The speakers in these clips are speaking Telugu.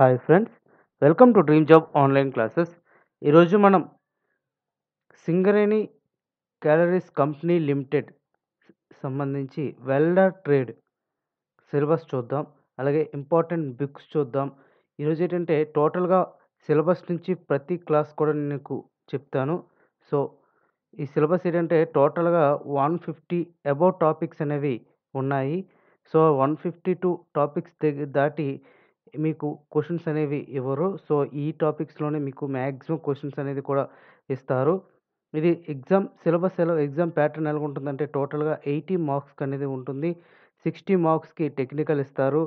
Hi friends welcome to dream job online classes ఈరోజు మనం సింగరేణి క్యాలరీస్ కంపెనీ లిమిటెడ్ సంబంధించి వెల్డర్ ట్రేడ్ సిలబస్ చూద్దాం అలాగే ఇంపార్టెంట్ బుక్స్ చూద్దాం ఈరోజు ఏంటంటే టోటల్గా సిలబస్ నుంచి ప్రతి క్లాస్ కూడా నేను చెప్తాను సో ఈ సిలబస్ ఏంటంటే టోటల్గా వన్ ఫిఫ్టీ అబౌవ్ టాపిక్స్ అనేవి ఉన్నాయి so one fifty two topics దాటి మీకు క్వశ్చన్స్ అనేవి ఇవ్వరు సో ఈ టాపిక్స్లోనే మీకు మ్యాక్సిమం క్వశ్చన్స్ అనేది కూడా ఇస్తారు ఇది ఎగ్జామ్ సిలబస్ ఎలా ఎగ్జామ్ ప్యాటర్న్ ఎలా ఉంటుందంటే టోటల్గా ఎయిటీ మార్క్స్కి అనేది ఉంటుంది సిక్స్టీ మార్క్స్కి టెక్నికల్ ఇస్తారు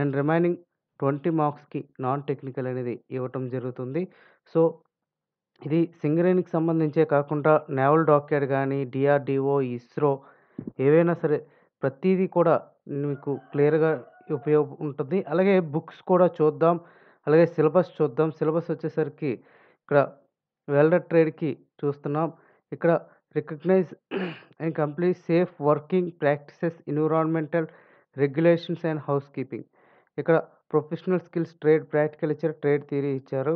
అండ్ రిమైనింగ్ ట్వంటీ మార్క్స్కి నాన్ టెక్నికల్ అనేది ఇవ్వటం జరుగుతుంది సో ఇది సింగరేణికి సంబంధించే కాకుండా నేవల్ డాక్యార్డ్ కానీ డిఆర్డిఓ ఇస్రో ఏవైనా సరే ప్రతిదీ కూడా మీకు క్లియర్గా ఉపయోగం ఉంటుంది అలాగే బుక్స్ కూడా చూద్దాం అలాగే సిలబస్ చూద్దాం సిలబస్ వచ్చేసరికి ఇక్కడ వెల్డర్ ట్రేడ్కి చూస్తున్నాం ఇక్కడ recognise and complete safe working practices environmental regulations and housekeeping ఇక్కడ ప్రొఫెషనల్ స్కిల్స్ ట్రేడ్ ప్రాక్టికల్ ఇచ్చారు ట్రేడ్ థియరీ ఇచ్చారు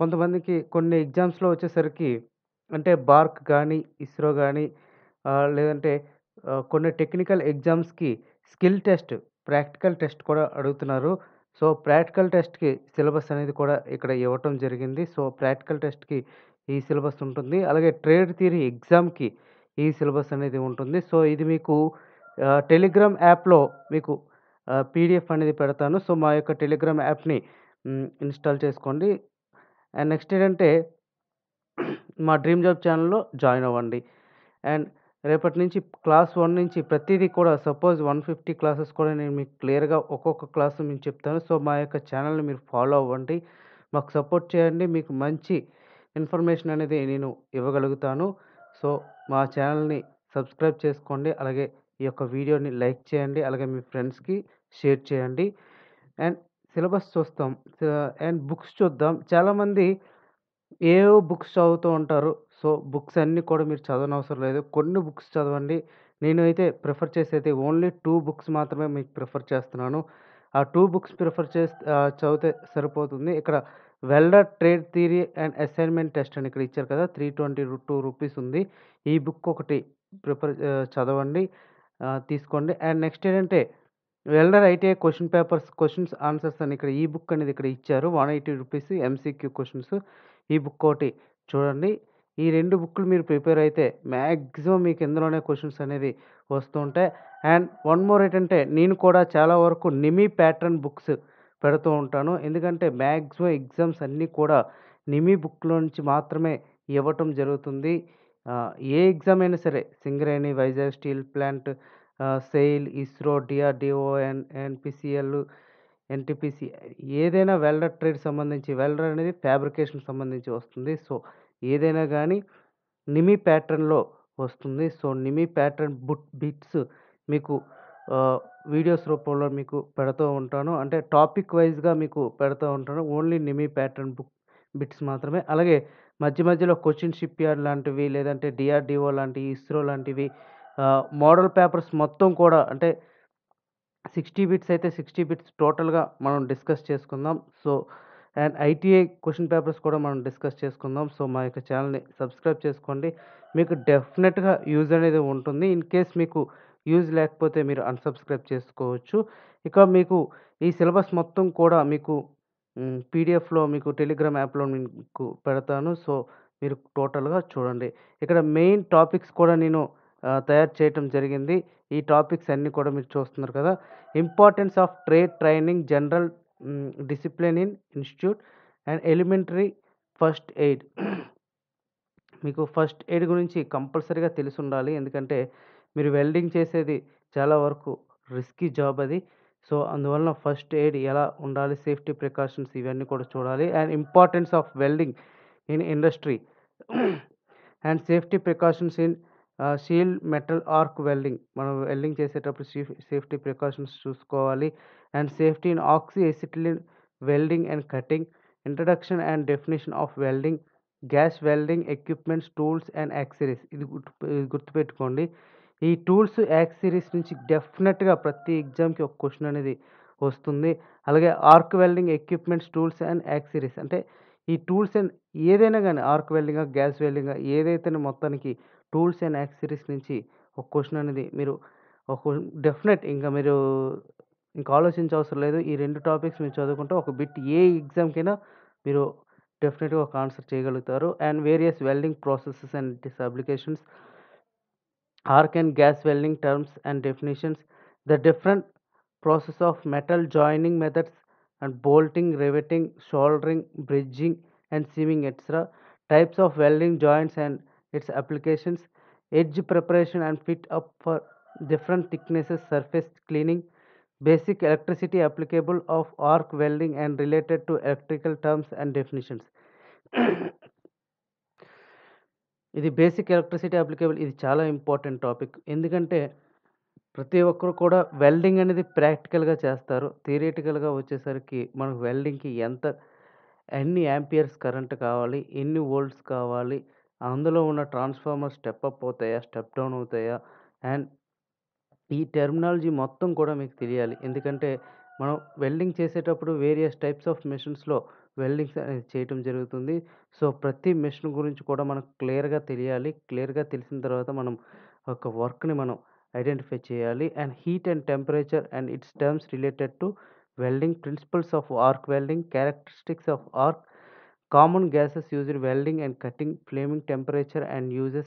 కొంతమందికి కొన్ని ఎగ్జామ్స్లో వచ్చేసరికి అంటే బార్క్ కానీ ఇస్రో కానీ లేదంటే కొన్ని టెక్నికల్ ఎగ్జామ్స్కి స్కిల్ టెస్ట్ ప్రాక్టికల్ టెస్ట్ కూడా అడుగుతున్నారు సో ప్రాక్టికల్ టెస్ట్కి సిలబస్ అనేది కూడా ఇక్కడ ఇవ్వటం జరిగింది సో ప్రాక్టికల్ టెస్ట్కి ఈ సిలబస్ ఉంటుంది అలాగే ట్రేడ్ థియరీ ఎగ్జామ్కి ఈ సిలబస్ అనేది ఉంటుంది సో ఇది మీకు టెలిగ్రామ్ యాప్లో మీకు పీడిఎఫ్ అనేది పెడతాను సో మా యొక్క టెలిగ్రామ్ యాప్ని ఇన్స్టాల్ చేసుకోండి అండ్ నెక్స్ట్ ఏంటంటే మా డ్రీమ్ జాబ్ ఛానల్లో జాయిన్ అవ్వండి అండ్ రేపటి నుంచి క్లాస్ వన్ నుంచి ప్రతిదీ కూడా సపోజ్ వన్ ఫిఫ్టీ క్లాసెస్ కూడా నేను మీకు క్లియర్గా ఒక్కొక్క క్లాస్ మేము చెప్తాను సో మా యొక్క ఛానల్ని మీరు ఫాలో అవ్వండి మాకు సపోర్ట్ చేయండి మీకు మంచి ఇన్ఫర్మేషన్ అనేది నేను ఇవ్వగలుగుతాను సో మా ఛానల్ని సబ్స్క్రైబ్ చేసుకోండి అలాగే ఈ యొక్క వీడియోని లైక్ చేయండి అలాగే మీ ఫ్రెండ్స్కి షేర్ చేయండి అండ్ సిలబస్ చూస్తాం అండ్ బుక్స్ చూద్దాం చాలామంది ఏవో బుక్స్ చదువుతూ ఉంటారు సో బుక్స్ అన్నీ కూడా మీరు చదవనవసరం లేదు కొన్ని బుక్స్ చదవండి నేను అయితే ప్రిఫర్ చేసేది ఓన్లీ టూ బుక్స్ మాత్రమే మీకు ప్రిఫర్ చేస్తున్నాను ఆ టూ బుక్స్ ప్రిఫర్ చేస్తే చదివితే సరిపోతుంది ఇక్కడ welder trade theory and assignment test అని ఇక్కడ ఇచ్చారు కదా త్రీ ట్వంటీ టూ రూపీస్ ఉంది ఈ బుక్ ఒకటి ప్రిఫర్ చదవండి తీసుకోండి అండ్ నెక్స్ట్ ఏంటంటే welder ITI question papers questions answers అని ఇక్కడ ఈ బుక్ అనేది ఇక్కడ ఇచ్చారు one eighty rupees MCQ questions ఈ బుక్ ఒకటి చూడండి ఈ రెండు బుక్లు మీరు ప్రిపేర్ అయితే మ్యాక్సిమం మీకు ఇందులోనే క్వశ్చన్స్ అనేది వస్తూ ఉంటాయి అండ్ వన్ మోర్ ఏంటంటే నేను కూడా చాలా వరకు నిమి ప్యాటర్న్ బుక్స్ పెడుతూ ఉంటాను ఎందుకంటే మ్యాక్సిమం ఎగ్జామ్స్ అన్నీ కూడా నిమి బుక్లో నుంచి మాత్రమే ఇవ్వటం జరుగుతుంది ఏ ఎగ్జామ్ అయినా సరే Singareni Vizag steel plant SAIL ISRO DRDO N NPCL NTPC ఏదైనా వెల్డర్ ట్రేడ్ సంబంధించి వెల్డర్ అనేది ఫ్యాబ్రికేషన్ సంబంధించి వస్తుంది సో ఏదైనా కానీ నిమి ప్యాట్రన్లో వస్తుంది so NIMI pattern book bits మీకు వీడియోస్ రూపంలో మీకు పెడుతూ ఉంటాను అంటే టాపిక్ వైజ్గా మీకు పెడుతూ ఉంటాను only NIMI pattern book bits మాత్రమే అలాగే మధ్య మధ్యలో క్వశ్చన్ షిప్ యార్డ్ లాంటివి లేదంటే డిఆర్డిఓ లాంటివి ఇస్రో లాంటివి మోడల్ పేపర్స్ మొత్తం కూడా అంటే సిక్స్టీ బిట్స్ అయితే సిక్స్టీ బిట్స్ టోటల్గా మనం డిస్కస్ చేసుకుందాం so and ITI question papers కూడా మనం డిస్కస్ చేసుకుందాం సో మా యొక్క ఛానల్ని సబ్స్క్రైబ్ చేసుకోండి మీకు డెఫినెట్గా యూజ్ అనేది ఉంటుంది ఇన్ కేస్ మీకు యూజ్ లేకపోతే మీరు అన్సబ్స్క్రైబ్ చేసుకోవచ్చు ఇక మీకు ఈ సిలబస్ మొత్తం కూడా మీకు పీడిఎఫ్లో మీకు టెలిగ్రామ్ యాప్లో మీకు పెడతాను సో మీరు టోటల్గా చూడండి ఇక్కడ మెయిన్ టాపిక్స్ కూడా నేను తయారు చేయటం జరిగింది ఈ టాపిక్స్ అన్నీ కూడా మీరు చూస్తున్నారు కదా importance of trade training general discipline in institute and elementary first aid మీకు ఫస్ట్ ఎయిడ్ గురించి కంపల్సరీగా తెలిసి ఉండాలి ఎందుకంటే మీరు వెల్డింగ్ చేసేది చాలా వరకు రిస్కీ జాబ్ అది సో అందువలన ఫస్ట్ ఎయిడ్ ఎలా ఉండాలి సేఫ్టీ ప్రికాషన్స్ ఇవన్నీ కూడా చూడాలి and importance of welding in industry and safety precautions in seal metal arc welding మనం వెల్డింగ్ చేసేటప్పుడు సేఫ్టీ ప్రికాషన్స్ చూసుకోవాలి and safety in oxy acetylene welding and cutting introduction and definition of welding gas welding equipments tools and accessories ఇది గుర్తుపెట్టుకోండి ఈ టూల్స్ యాక్సరీస్ నుంచి డెఫినెట్గా ప్రతి ఎగ్జామ్కి ఒక క్వశ్చన్ అనేది వస్తుంది అలాగే arc welding equipments tools and accessories అంటే ఈ టూల్స్ అండ్ ఏదైనా కానీ ఆర్క్ వెల్డింగ్ గ్యాస్ వెల్డింగ్ ఏదైతేనే మొత్తానికి టూల్స్ అండ్ యాక్సరీస్ నుంచి ఒక క్వశ్చన్ అనేది మీరు ఒక డెఫినెట్ ఇంకా మీరు ఇంకా ఆలోచించవసరం లేదు ఈ రెండు టాపిక్స్ మీరు చదువుకుంటే ఒక బిట్ ఏ ఎగ్జామ్కైనా మీరు డెఫినెట్గా ఒక ఆన్సర్ చేయగలుగుతారు and various welding processes and this applications arc and gas welding terms and definitions the different process of metal joining methods and bolting riveting soldering bridging and seaming etcetera types of welding joints and its applications edge preparation and fit up for different thicknesses surface cleaning basic electricity applicable of arc welding and related to electrical terms and definitions ఇది బేసిక్ ఎలక్ట్రిసిటీ అప్లికేబుల్ ఇది చాలా ఇంపార్టెంట్ టాపిక్ ఎందుకంటే ప్రతి ఒక్కరు కూడా వెల్డింగ్ అనేది ప్రాక్టికల్గా చేస్తారు థియరిటికల్గా వచ్చేసరికి మనకు వెల్డింగ్కి ఎంత ఎన్ని యాంపియర్స్ కరెంట్ కావాలి ఎన్ని వోల్ట్స్ కావాలి అందులో ఉన్న ట్రాన్స్ఫార్మర్ స్టెప్ అప్ అవుతాయా స్టెప్ డౌన్ అవుతాయా అండ్ ఈ టెర్మినాలజీ మొత్తం కూడా మీకు తెలియాలి ఎందుకంటే మనం వెల్డింగ్ చేసేటప్పుడు వేరియస్ టైప్స్ ఆఫ్ మెషిన్స్లో వెల్డింగ్స్ అనేది చేయటం జరుగుతుంది సో ప్రతి మెషిన్ గురించి కూడా మనకు క్లియర్గా తెలియాలి క్లియర్గా తెలిసిన తర్వాత మనం ఒక వర్క్ని మనం ఐడెంటిఫై చేయాలి and heat and temperature and its terms related to welding principles of arc welding characteristics of arc Common gases used in welding and cutting, flaming temperature and uses,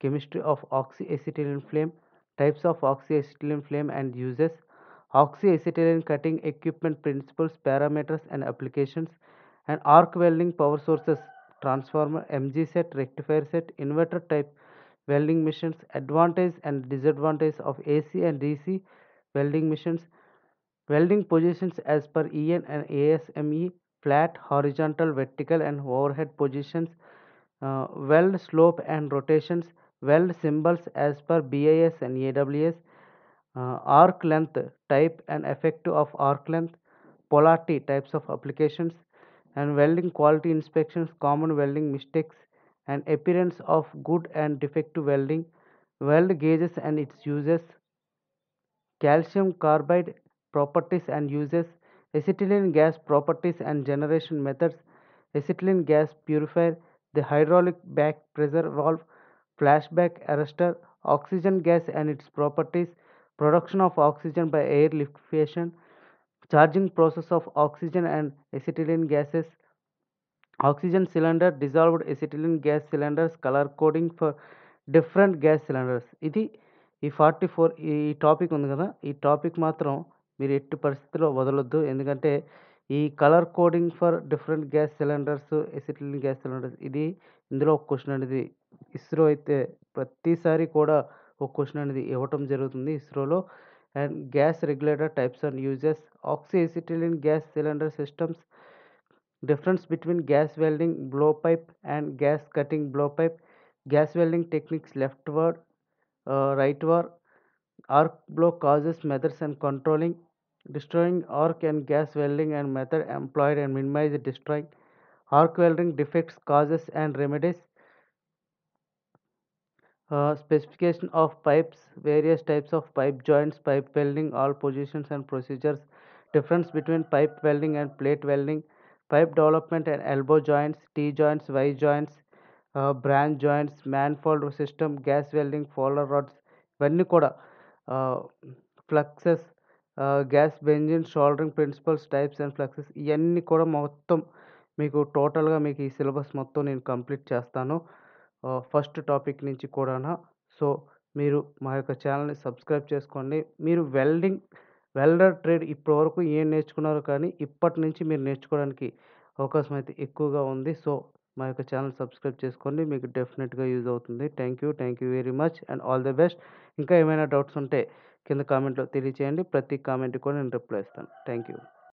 chemistry of oxyacetylene flame, types of oxyacetylene flame and uses, oxyacetylene cutting equipment principles, parameters and applications, and arc welding power sources, transformer, MG set, rectifier set, inverter type welding machines, advantage and disadvantage of AC and DC welding machines, welding positions as per EN and ASME, flat, horizontal, vertical and overhead positions, uh, weld slope and rotations, weld symbols as per BIS and AWS, uh, arc length type and effective of arc length, polarity types of applications and welding quality inspections, common welding mistakes and appearance of good and defective welding, weld gauges and its uses, calcium carbide properties and uses, Acetylene gas properties and generation methods. Acetylene gas purifier, the hydraulic back pressure valve, flashback arrestor, oxygen gas and its properties, production of oxygen by air liquefaction, charging process of oxygen and acetylene gases, oxygen cylinder, dissolved acetylene gas cylinders, color coding for different gas cylinders. ఇది ఈ forty four ఫోర్ ఈ టాపిక్ ఉంది కదా ఈ టాపిక్ మీరు ఎట్టి పరిస్థితిలో వదలొద్దు ఎందుకంటే ఈ colour coding for different gas cylinders acetylene gas cylinders ఇది ఇందులో ఒక క్వశ్చన్ అనేది ఇస్రో అయితే ప్రతిసారి కూడా ఒక క్వశ్చన్ అనేది ఇవ్వటం జరుగుతుంది ఇస్రోలో and gas regulator types and uses oxy acetylene gas cylinder systems difference between gas welding blow pipe and gas cutting blow pipe gas welding techniques leftward rightward arc blow causes methods and controlling Destroying arc and gas welding and method employed and minimize destroying arc welding defects, causes and remedies. Uh, specification of pipes, various types of pipe joints, pipe welding, all positions and procedures, difference between pipe welding and plate welding, pipe development and elbow joints, T joints, Y joints, uh, branch joints, manifold system, gas welding, follower rods, ఇవన్నీ uh, fluxes గ్యాస్ బెంజిన్ soldering principles types and fluxes ఇవన్నీ కూడా మొత్తం మీకు టోటల్గా మీకు ఈ సిలబస్ మొత్తం నేను కంప్లీట్ చేస్తాను ఫస్ట్ టాపిక్ నుంచి కూడా సో మీరు మా యొక్క ఛానల్ని సబ్స్క్రైబ్ చేసుకోండి మీరు వెల్డింగ్ వెల్డర్ ట్రేడ్ ఇప్పటి వరకు ఏం నేర్చుకున్నారో కానీ ఇప్పటి నుంచి మీరు నేర్చుకోవడానికి అవకాశం అయితే ఎక్కువగా ఉంది సో మా యొక్క ఛానల్ సబ్స్క్రైబ్ చేసుకోండి మీకు డెఫినెట్గా యూజ్ అవుతుంది thank you thank you very much and all the best ఇంకా ఏమైనా డౌట్స్ ఉంటే కింద కామెంట్లో తెలియచేయండి ప్రతి కామెంట్కి కూడా నేను రిప్లై ఇస్తాను థ్యాంక్ యూ